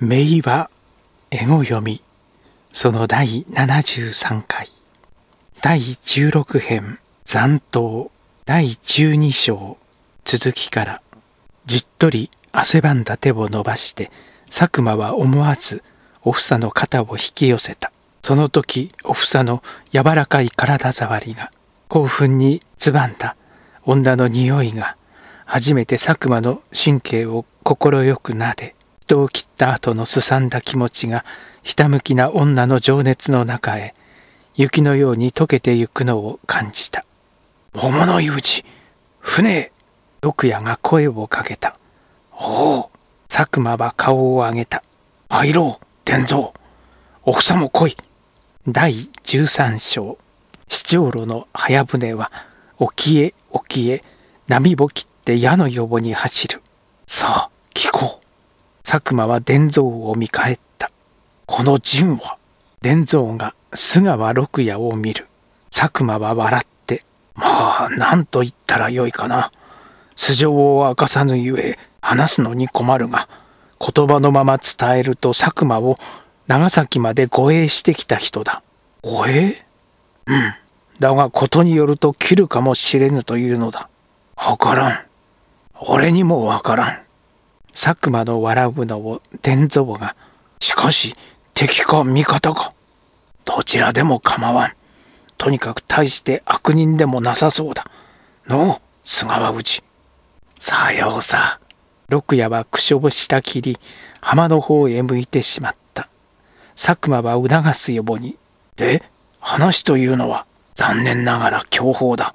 名は絵を読み、その第73回、第16編、残党、第12章、続きから、じっとり汗ばんだ手を伸ばして、佐久間は思わず、おふさの肩を引き寄せた。その時、おふさの柔らかい体触りが、興奮につばんだ女の匂いが、初めて佐久間の神経を快く撫で、人を切った後のすさんだ気持ちがひたむきな女の情熱の中へ雪のように溶けてゆくのを感じた桃の有事船へ六夜が声をかけたおお佐久間は顔を上げた入ろう伝蔵お房も来い第十三章七長路の早船は沖へ沖へ波を切って矢の横に走るさあ聞こう佐久間は伝蔵を見返った。この陣は伝蔵が須川六也を見る。佐久間は笑って、まあ、何と言ったらよいかな。素性を明かさぬゆえ、話すのに困るが、言葉のまま伝えると佐久間を長崎まで護衛してきた人だ。護衛うん。だが、ことによると切るかもしれぬというのだ。わからん。俺にもわからん。佐久間の笑うのを伝蔵が、しかし敵か味方か、どちらでも構わん。とにかく大して悪人でもなさそうだ。のう、菅川氏。さようさ。六夜は苦笑したきり、浜の方へ向いてしまった。佐久間は促す予防に、で、話というのは残念ながら強法だ。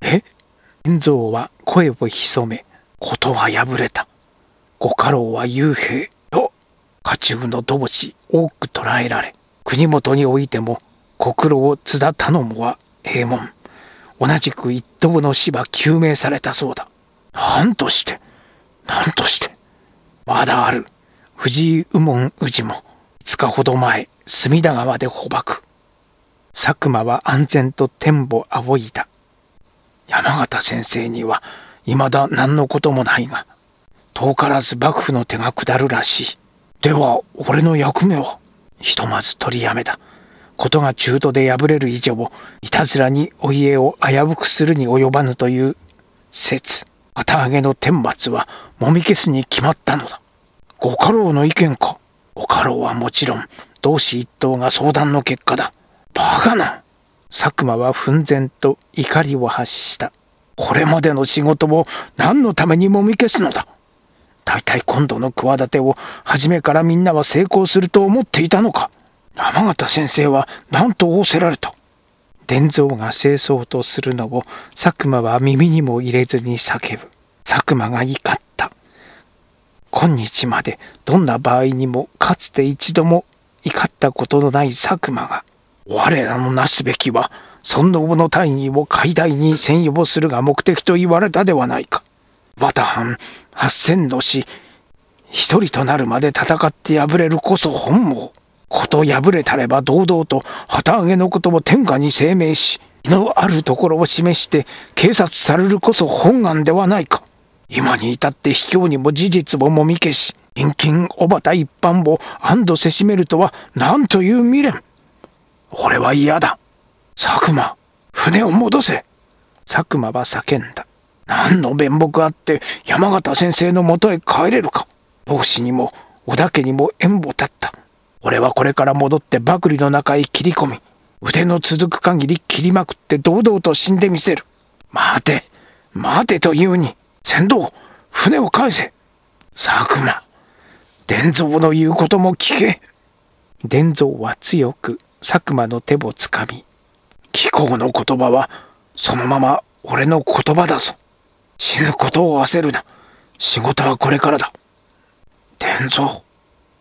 え伝蔵は声を潜め、ことは破れた。ご家老は幽閉の家中の乏し多く捕らえられ国元においても国老津田頼母は閉門同じく一等の芝救命されたそうだ何として何としてまだある藤井右門氏も5日ほど前隅田川で捕獲佐久間は安全と天保仰いだ山形先生には未だ何のこともないが遠からず幕府の手が下るらしい。では、俺の役目はひとまず取りやめだ。ことが中途で敗れる以上、いたずらにお家を危うくするに及ばぬという説。旗揚げの顛末はもみ消すに決まったのだ。ご家老の意見か。ご家老はもちろん、同志一党が相談の結果だ。バカな佐久間は奮然と怒りを発した。これまでの仕事を何のためにもみ消すのだ大体今度の企てを初めからみんなは成功すると思っていたのか山形先生は何と仰せられた伝蔵が清掃とするのを佐久間は耳にも入れずに叫ぶ佐久間が怒った今日までどんな場合にもかつて一度も怒ったことのない佐久間が我らのなすべきは尊王の大義を解体に専用するが目的と言われたではないかバタハン八千の死一人となるまで戦って敗れるこそ本望こと敗れたれば堂々と旗揚げのことを天下に声明し気のあるところを示して警察されるこそ本願ではないか今に至って卑怯にも事実をもみ消し遠近おばた一般を安堵せしめるとは何という未練俺は嫌だ佐久間船を戻せ佐久間は叫んだ何の面目あって山形先生のもとへ帰れるか帽子にも織田家にも縁も立った俺はこれから戻って幕くの中へ切り込み腕の続く限り切りまくって堂々と死んでみせる待て待てと言うに船頭船を返せ佐久間伝蔵の言うことも聞け伝蔵は強く佐久間の手をつかみ貴公の言葉はそのまま俺の言葉だぞ。死ぬことを焦るな。仕事はこれからだ。天蔵、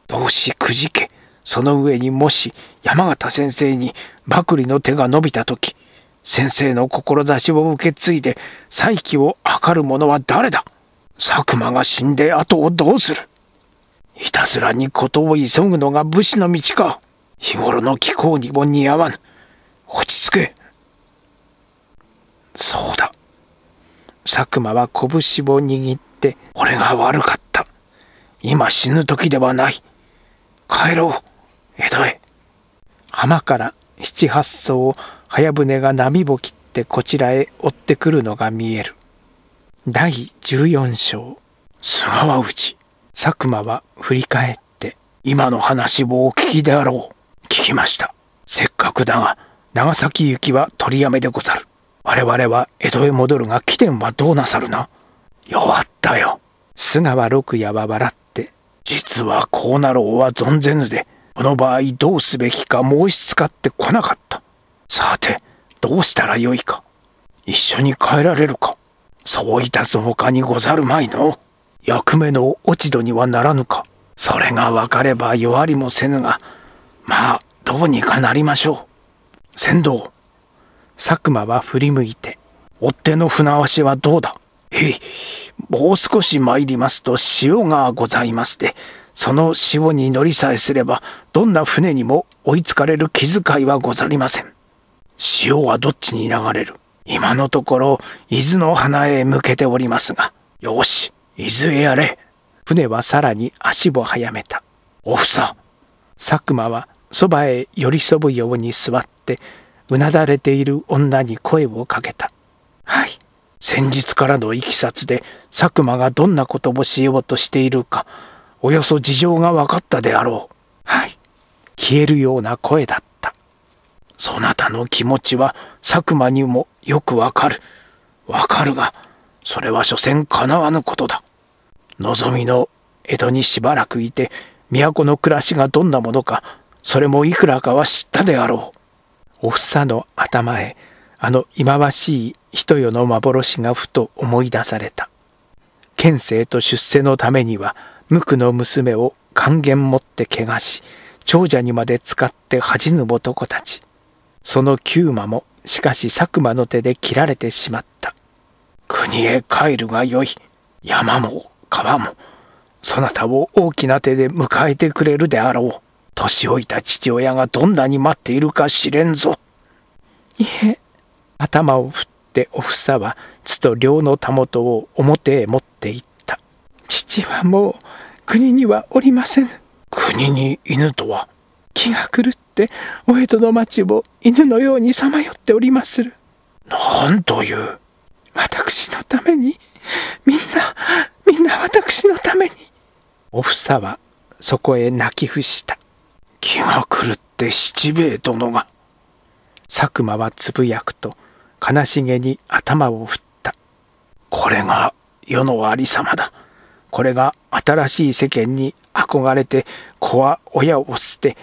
同志くじけ。その上にもし山形先生にばくりの手が伸びた時、先生の志を受け継いで再起を図る者は誰だ佐久間が死んで後をどうするいたずらに事を急ぐのが武士の道か。日頃の気候にも似合わぬ。落ち着け。そうだ。佐久間は拳を握って、俺が悪かった。今死ぬ時ではない。帰ろう、江戸へ。浜から七八層を早船が波を切ってこちらへ追ってくるのが見える。第14章。菅川内。佐久間は振り返って、今の話をお聞きであろう。聞きました。せっかくだが、長崎行きは取りやめでござる。我々は江戸へ戻るが貴殿はどうなさるな弱ったよ。菅は六也は笑って、実はこうなろうは存ぜぬで、この場合どうすべきか申しつかってこなかった。さて、どうしたらよいか。一緒に帰られるか。そういたすほかにござるまいの。役目の落ち度にはならぬか。それが分かれば弱りもせぬが、まあ、どうにかなりましょう。先導。佐久間は振り向いて、追っ手の船足はどうだへい、もう少し参りますと潮がございますで、その潮に乗りさえすれば、どんな船にも追いつかれる気遣いはござりません。潮はどっちに流れる今のところ、伊豆の花へ向けておりますが、よし、伊豆へやれ。船はさらに足を早めた。おふさ。佐久間はそばへ寄り添うように座って、うなだれている女に声をかけた。はい。先日からのいきさつで佐久間がどんなことをしようとしているか、およそ事情が分かったであろう。はい。消えるような声だった。そなたの気持ちは佐久間にもよくわかる。わかるが、それは所詮かなわぬことだ。望みの江戸にしばらくいて、都の暮らしがどんなものか、それもいくらかは知ったであろう。おふさの頭へあの忌まわしい人よの幻がふと思い出された県政と出世のためには無垢の娘を還元持って怪我し長者にまで使って恥じぬ男たちその九馬もしかし佐久間の手で切られてしまった国へ帰るがよい山も川もそなたを大きな手で迎えてくれるであろう年老いた父親がどんなに待っているか知れんぞ。いえ、頭を振っておふさは、つと両のたもとを表へ持っていった。父はもう、国にはおりませぬ。国に犬とは気が狂って、お江戸の町を犬のようにさまよっておりまする。なんという。私のために、みんな、みんな私のために。おふさは、そこへ泣き伏した。気が狂って七兵衛殿が。佐久間はつぶやくと悲しげに頭を振った。これが世のありさまだ。これが新しい世間に憧れて子は親を捨て、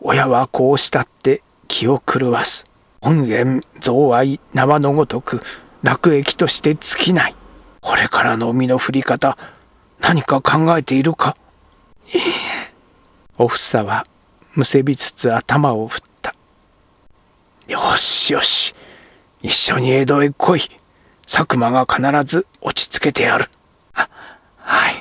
親はこうしたって気を狂わす。本源贈愛縄のごとく落益として尽きない。これからの身の振り方、何か考えているか。おふさはむせびつつ頭を振ったよしよし一緒に江戸へ来い佐久間が必ず落ち着けてやるはい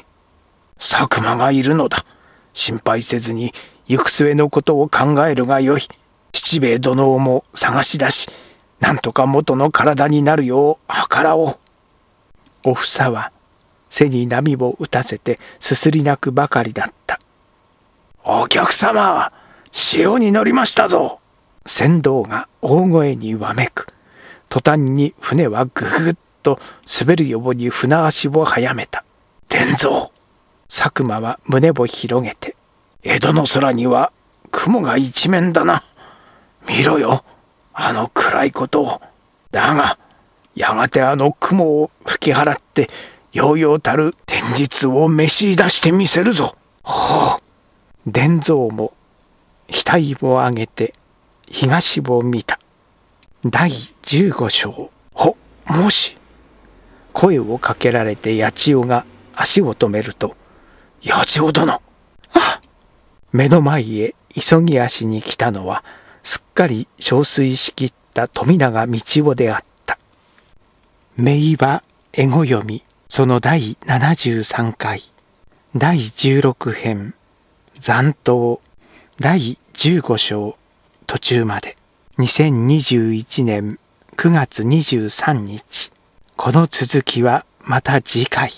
佐久間がいるのだ心配せずに行く末のことを考えるがよい七兵衛殿をも探し出しなんとか元の体になるよう計らおうおふさは背に波を打たせてすすり泣くばかりだったお客様潮に乗りましたぞ船頭が大声にわめく。途端に船はぐぐっと滑るように船足を早めた。伝蔵佐久間は胸を広げて。江戸の空には雲が一面だな。見ろよ、あの暗いことを。だが、やがてあの雲を吹き払って、ようようたる天日を召し出してみせるぞ。ほう。伝蔵も額を上げて東を見た第15章ほもし声をかけられて八千代が足を止めると「八千代殿あ目の前へ急ぎ足に来たのはすっかり憔悴しきった富永道夫であった名は絵語読みその第73回第16編「残党」第15章途中まで2021年9月23日この続きはまた次回。